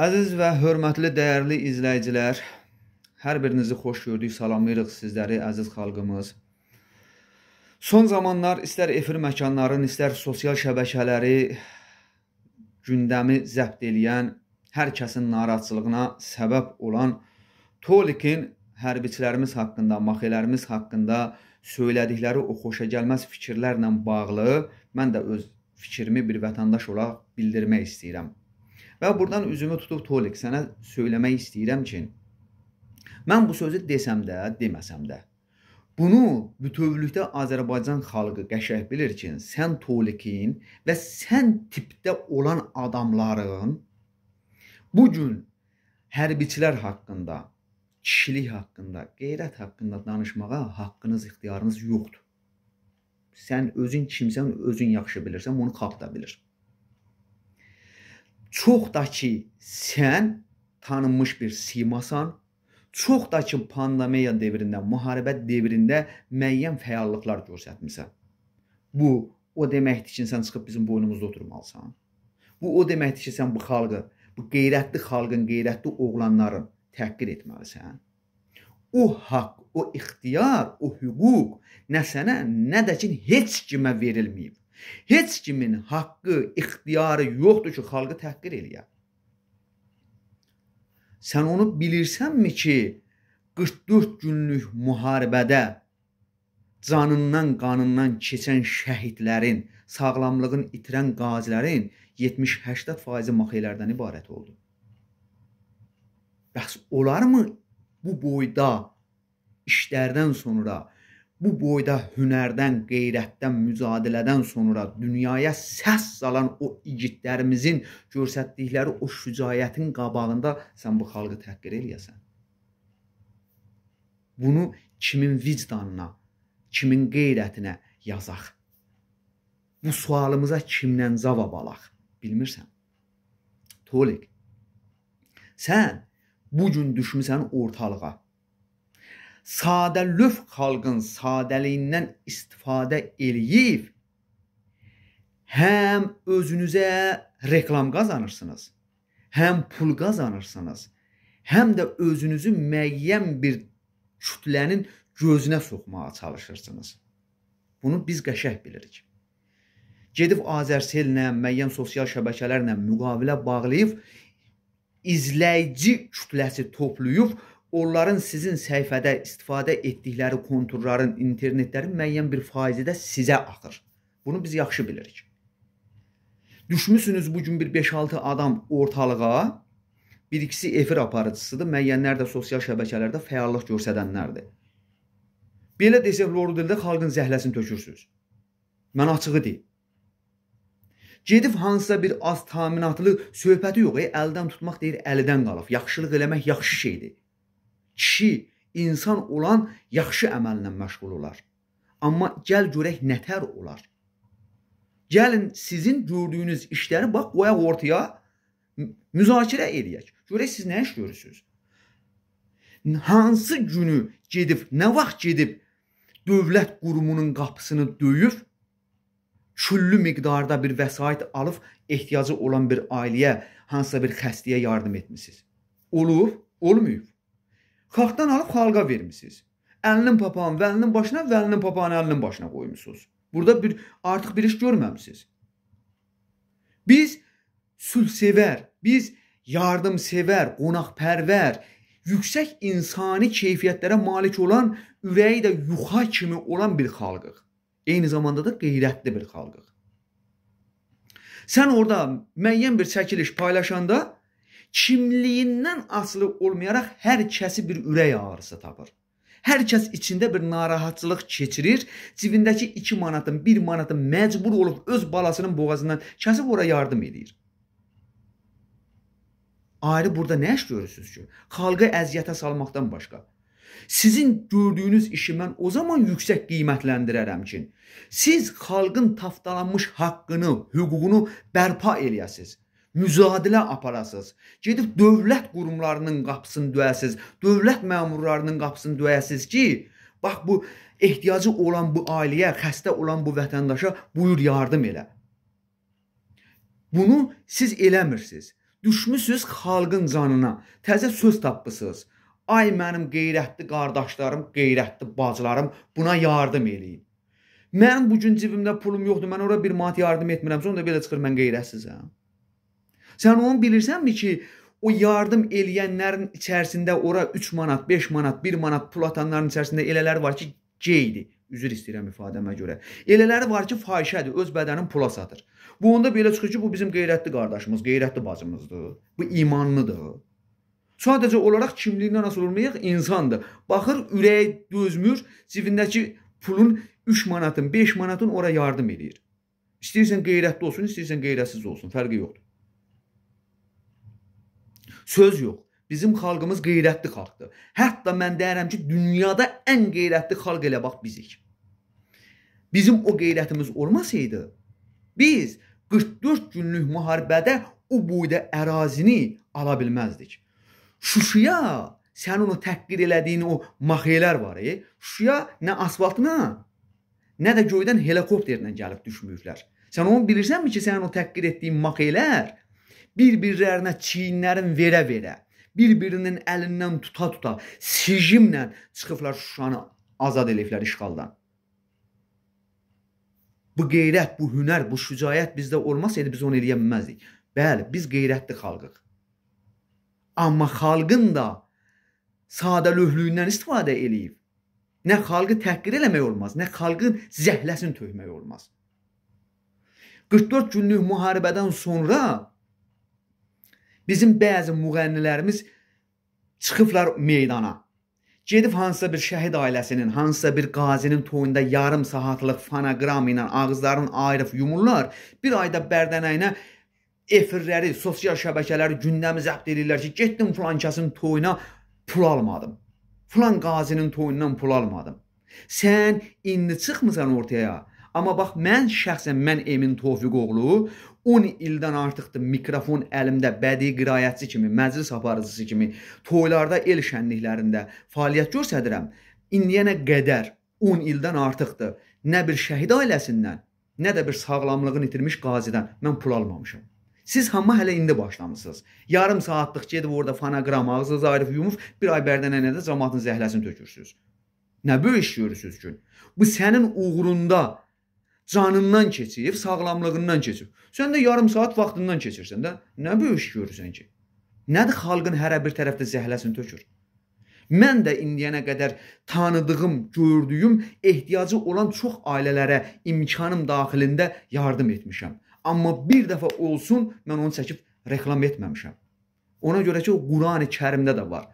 Əziz və hörmətli dəyərli izləyicilər, hər birinizi xoş gördük, salamlayırıq sizləri əziz xalqımız. Son zamanlar istər efir məkanların, istər sosial şəbəkələri gündəmi zəbt eləyən, hər kəsin narazılığına səbəb olan Tolikin hərbiçilərimiz haqqında, maxilərimiz haqqında söylədikləri o xoşagəlməz fikirlərlə bağlı mən də öz fikrimi bir vətəndaş olaraq bildirmək istəyirəm. Və buradan üzümü tutub Tolik sənə söyləmək istəyirəm ki, mən bu sözü desəm də, deməsəm də Bunu bütövlükdə Azərbaycan xalqı qəşəng bilir ki, sən Tolikin və sən tipdə olan adamların bu gün hərbiçilər haqqında, kişilik haqqında, qeyrət haqqında danışmağa haqqınız, ixtiyarınız yoxdur. Sən özün kimsən, özün yaxşı bilirsən, bunu xalq da bilir. Çox da ki sən tanınmış bir simasan, çox da ki pandemiya dövründə, müharibə dövründə müəyyən fəallıqlar göstərmisən. Bu o deməkdir ki, sən çıxıb bizim boynumuzda oturmalısan. Bu o deməkdir ki, sən bu xalqı, bu qeyrətli xalqın, qeyrətli oğlanların təhqir etməlisən. O haqq, o ixtiyar, o hüquq nə sənə, nə də ki heç kimə verilməyib. Heç kimin haqqı, ixtiyarı yoxdur ki, xalqı təhqir eləyə. Sən onu bilirsənmi ki, 44 günlük müharibədə canından, qanından keçən şəhidlərin, sağlamlığını itirən qazilərin 70-80% maxeylərdən ibarət oldu. Bəs olarmı bu boyda işlərdən sonra bu boyda hünərdən, qeyrətdən, mücadilədən sonra dünyaya səs salan o igidlərimizin göstərdikləri o şücaətin qabağında sən bu xalqı təhqir eləyəsən. Bunu kimin vicdanına, kimin qeyrətinə yazaq? Bu sualımıza kimdən cavab alaq? Bilmirsən. Tolik. Sən bu gün düşmüsən ortalığa sadə lövq xalqın sadəliyindən istifadə eləyib həm özünüzə reklam qazanırsınız, həm pul qazanırsınız, həm də özünüzü müəyyən bir kütlənin gözünə soxmağa çalışırsınız. Bunu biz qəşəng bilirik. Gedib Azərsellə, müəyyən sosial şəbəkələrlə müqavilə bağlayıb izləyici kütləsi toplayıb onların sizin səhifədə istifadə etdikləri konturların, internetlərin müəyyən bir faizi də sizə axır. Bunu biz yaxşı bilirik. Düşmüsünüz bu gün bir 5-6 adam ortalığa. Bir ikisi efir aparıcısıdır, müəyyənlər də sosial şəbəkələrdə fəallıq göstərənlərdir. Belə desək, loru dildə xalqın zəhləsini tökürsüz. Mən açığı deyim. Gedib hansısa bir az təminatlı söhbəti yox, e, əldən tutmaq deyir, əldən qalıb. Yaxşılıq eləmək yaxşı şeydir kişi, insan olan yaxşı əməllə məşğul olar. Amma gəl görək nətər olar. Gəlin sizin gördüyünüz işləri bax qoyaq ortaya müzakirə eləyək. Görək siz nə iş görürsüz? Hansı günü gedib, nə vaxt gedib dövlət qurumunun qapısını döyüb küllü miqdarda bir vəsait alıb ehtiyacı olan bir ailəyə, hansısa bir xəstəyə yardım etmisiniz? Olub, olmayıb? xalqdan alıb xalqa vermisiniz. Əlinin papağını, vəlinin başına, vəlinin papağını əlinin başına qoymusunuz. Burada bir artıq bir iş görməmisiniz. Biz sülhsevər, biz yardımsevər, qonaqpərvər, yüksək insani keyfiyyətlərə malik olan, ürəyi də yuxa kimi olan bir xalqıq. Eyni zamanda da qeyrətli bir xalqıq. Sən orada müəyyən bir çəkiliş paylaşanda kimliyindən asılı olmayaraq hər kəsi bir ürək ağrısı tapır. Hər kəs içində bir narahatçılıq keçirir. Cibindəki 2 manatın, 1 manatın məcbur olub öz balasının boğazından kəsib ora yardım edir. Ayrı burada nə iş görürsünüz ki? Xalqı əziyyətə salmaqdan başqa. Sizin gördüyünüz işi mən o zaman yüksək qiymətləndirərəm ki, siz xalqın taftalanmış haqqını, hüququnu bərpa eləyəsiz müzadilə aparasız. Gedib dövlət qurumlarının qapısını döyəsiz, dövlət məmurlarının qapısını döyəsiz ki, bax bu ehtiyacı olan bu ailəyə, xəstə olan bu vətəndaşa buyur yardım elə. Bunu siz eləmirsiniz. Düşmüsüz xalqın canına. Təzə söz tapmısınız. Ay mənim qeyrətli qardaşlarım, qeyrətli bacılarım, buna yardım eləyin. Mən bu gün cibimdə pulum yoxdur. Mən ora bir manat yardım etmirəm. Sonra da belə çıxır mən qeyrətsizəm. Sən onu bilirsənmi ki, o yardım eləyənlərin içərisində ora 3 manat, 5 manat, 1 manat pul atanların içərisində elələri var ki, geydir. Üzr istəyirəm ifadəmə görə. Elələri var ki, fahişədir, öz bədənin pula satır. Bu onda belə çıxır ki, bu bizim qeyrətli qardaşımız, qeyrətli bacımızdır. Bu imanlıdır. Sadəcə olaraq kimliyinə nəsə olmayaq insandır. Baxır, ürəyi dözmür, cibindəki pulun 3 manatın, 5 manatın ora yardım eləyir. İstəyirsən qeyrətli olsun, istəyirsən qeyrətsiz olsun, fərqi yoxdur. Söz yox. Bizim xalqımız qeyrətli xalqdır. Hətta mən deyirəm ki, dünyada ən qeyrətli xalq elə bax bizik. Bizim o qeyrətimiz olmasaydı, biz 44 günlük müharibədə o boyda ərazini ala bilməzdik. Şuşaya sən onu təhqir elədiyin o maxeylər var. E? Şuşaya nə asfaltına, nə də göydən helikopterlə gəlib düşməyiblər. Sən onu bilirsənmi ki, sənin o təhqir etdiyin maxeylər bir-birlərinə çiyinlərin verə-verə, bir-birinin əlindən tuta-tuta sijimlə çıxıblar Şuşanı azad eləyiblər işğaldan. Bu qeyrət, bu hünər, bu şücaət bizdə olmasaydı biz onu eləyə bilməzdik. Bəli, biz qeyrətli xalqıq. Amma xalqın da sadəlövhlüyündən istifadə eləyib. Nə xalqı təhqir eləmək olmaz, nə xalqın zəhləsini tökmək olmaz. 44 günlük müharibədən sonra Bizim bəzi müğənnilərimiz çıxıblar meydana. Gedib hansısa bir şəhid ailəsinin, hansısa bir qazinin toyunda yarım saatlıq fonoqram ilə ağızlarını ayırıb yumurlar. Bir ayda bərdənəyinə efirləri, sosial şəbəkələri gündəmi zəbt edirlər ki, getdim filan kəsin toyuna pul almadım. Filan qazinin toyundan pul almadım. Sən indi çıxmısan ortaya. Amma bax mən şəxsən mən Emin Tofiqoğlu 10 ildən artıqdır mikrofon əlimdə bədii qiraətçi kimi, məclis aparıcısı kimi toylarda, el şənliklərində fəaliyyət göstərirəm. İndiyənə qədər 10 ildən artıqdır. Nə bir şəhid ailəsindən, nə də bir sağlamlığını itirmiş qazidən mən pul almamışam. Siz hamı hələ indi başlamısınız. Yarım saatlıq gedib orada fonoqram, ağzınızı ayrıb yumub bir ay bərdənə nədə cəmaatın zəhləsini tökürsüz. Nə böyük iş görürsüz gün. Bu sənin uğrunda canından keçib, sağlamlığından keçib. Sən də yarım saat vaxtından keçirsən də. Nə böyük görürsən ki? Nədir xalqın hərə bir tərəfdə zəhləsini tökür? Mən də indiyənə qədər tanıdığım, gördüyüm, ehtiyacı olan çox ailələrə imkanım daxilində yardım etmişəm. Amma bir dəfə olsun mən onu çəkib reklam etməmişəm. Ona görə ki, o Qurani-Kərimdə də var.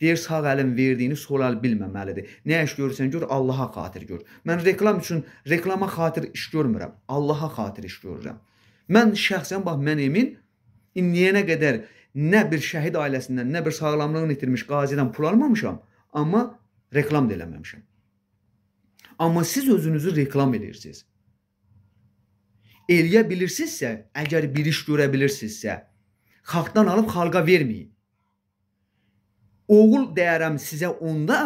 Deyir sağ əlin verdiyini sol əl bilməməlidir. Nə iş görürsən gör, Allaha xatir gör. Mən reklam üçün reklama xatir iş görmürəm. Allaha xatir iş görürəm. Mən şəxsən bax mən Emin indiyənə qədər nə bir şəhid ailəsindən, nə bir sağlamlığını itirmiş qazidən pul almamışam, amma reklam da eləməmişəm. Amma siz özünüzü reklam edirsiniz. Eləyə bilirsinizsə, əgər bir iş görə bilirsinizsə, xalqdan alıb xalqa verməyin oğul deyərəm sizə onda,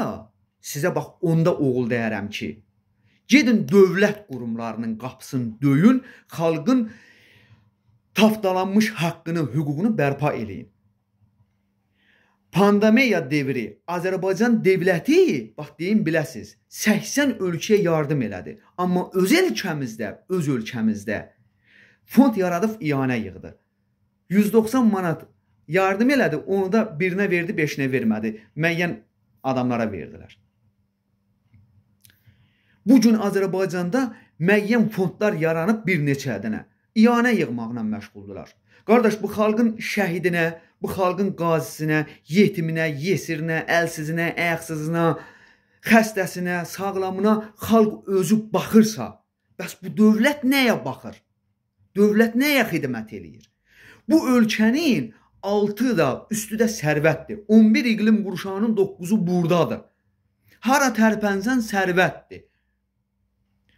sizə bax onda oğul deyərəm ki, gedin dövlət qurumlarının qapısını döyün, xalqın taftalanmış haqqını, hüququnu bərpa eləyin. Pandemiya devri Azərbaycan dövləti, bax deyim biləsiz, 80 ölkəyə yardım elədi. Amma öz ölkəmizdə, öz ölkəmizdə fond yaradıb iyanə yığdı. 190 manat yardım elədi. Onu da birinə verdi, beşinə vermədi. Müəyyən adamlara verdilər. Bu gün Azərbaycanda müəyyən fondlar yaranıb bir neçə ədənə iyanə yığmaqla məşğuldurlar. Qardaş, bu xalqın şəhidinə, bu xalqın qazisinə, yetiminə, yesirinə, əlsizinə, ayaqsızına, xəstəsinə, sağlamına xalq özü baxırsa, bəs bu dövlət nəyə baxır? Dövlət nəyə xidmət eləyir? Bu ölkənin 6 da üstü də sərvətdir. 11 iqlim qurşağının 9-u burdadır. Hara tərpənsən sərvətdir.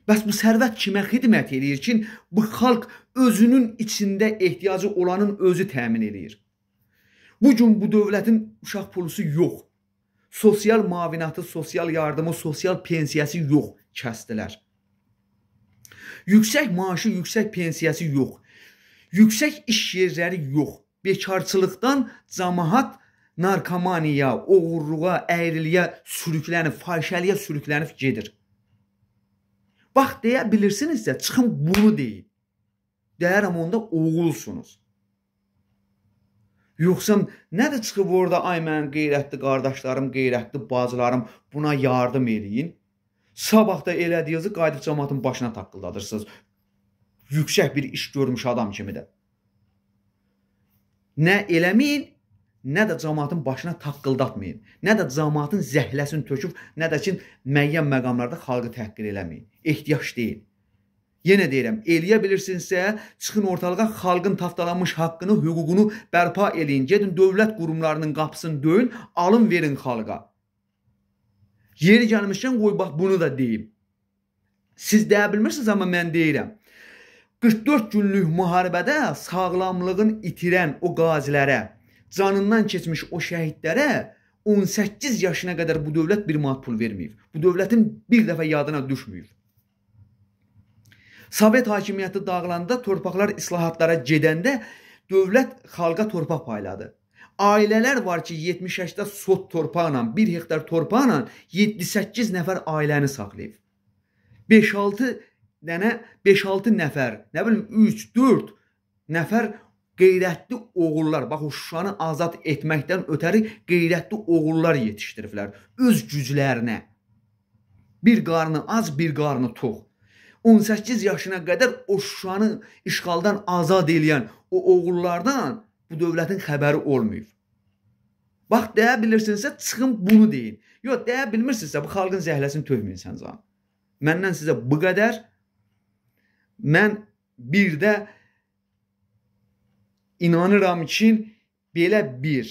Bəs bu sərvət kimə xidmət eləyir ki, bu xalq özünün içində ehtiyacı olanın özü təmin eləyir. Bu gün bu dövlətin uşaq pulusu yox. Sosial müavinatı, sosial yardımı, sosial pensiyası yox kəsdilər. Yüksək maaşı, yüksək pensiyası yox. Yüksək iş yerləri yox bekarçılıqdan cəmaət narkomaniya, oğurluğa, əyriliyə sürüklənib, fahişəliyə sürüklənib gedir. Bax deyə bilirsinizsə, çıxın bunu deyin. Deyərəm onda oğulsunuz. Yoxsa nədir çıxıb orada ay mənim qeyrətli qardaşlarım, qeyrətli bacılarım, buna yardım eləyin. Sabah da elədiyinizi qayıdıb cəmaatın başına taqqıldadırsınız. Yüksək bir iş görmüş adam kimi də. Nə eləməyin, nə də cəmaatın başına taqqıldatmayın. Nə də cəmaatın zəhləsini töküb, nə də ki müəyyən məqamlarda xalqı təhqir eləməyin. Ehtiyac deyil. Yenə deyirəm, eləyə bilirsinizsə, çıxın ortalığa xalqın taftalanmış haqqını, hüququnu bərpa eləyin. Gedin dövlət qurumlarının qapısını döyün, alın verin xalqa. Yeri gəlmişkən qoy bax bunu da deyim. Siz deyə bilmirsiniz amma mən deyirəm. 44 günlük müharibədə sağlamlığın itirən o qazilərə, canından keçmiş o şəhidlərə 18 yaşına qədər bu dövlət bir manat pul verməyib. Bu dövlətin bir dəfə yadına düşməyib. Sovet hakimiyyəti dağılanda torpaqlar islahatlara gedəndə dövlət xalqa torpaq payladı. Ailələr var ki, 78-də sot torpaqla, 1 hektar torpaqla 7-8 nəfər ailəni saxlayıb. 5-6 dənə 5-6 nəfər, nə bilim 3-4 nəfər qeyrətli oğullar, bax o Şuşanı azad etməkdən ötəri qeyrətli oğullar yetişdiriblər öz güclərinə. Bir qarnı az, bir qarnı tox. 18 yaşına qədər o Şuşanı işğaldan azad eləyən o oğullardan bu dövlətin xəbəri olmayıb. Bax deyə bilirsinizsə çıxın bunu deyin. Yox deyə bilmirsinizsə bu xalqın zəhləsini tökməyin sən can. Məndən sizə bu qədər Mən bir də inanıram ki, belə bir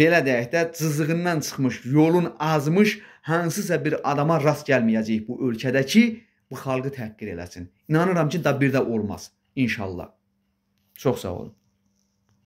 belə deyək də cızığından çıxmış, yolun azmış hansısa bir adama rast gəlməyəcək bu ölkədə ki, bu xalqı təhqir eləsin. İnanıram ki, da bir də olmaz. İnşallah. Çox sağ olun.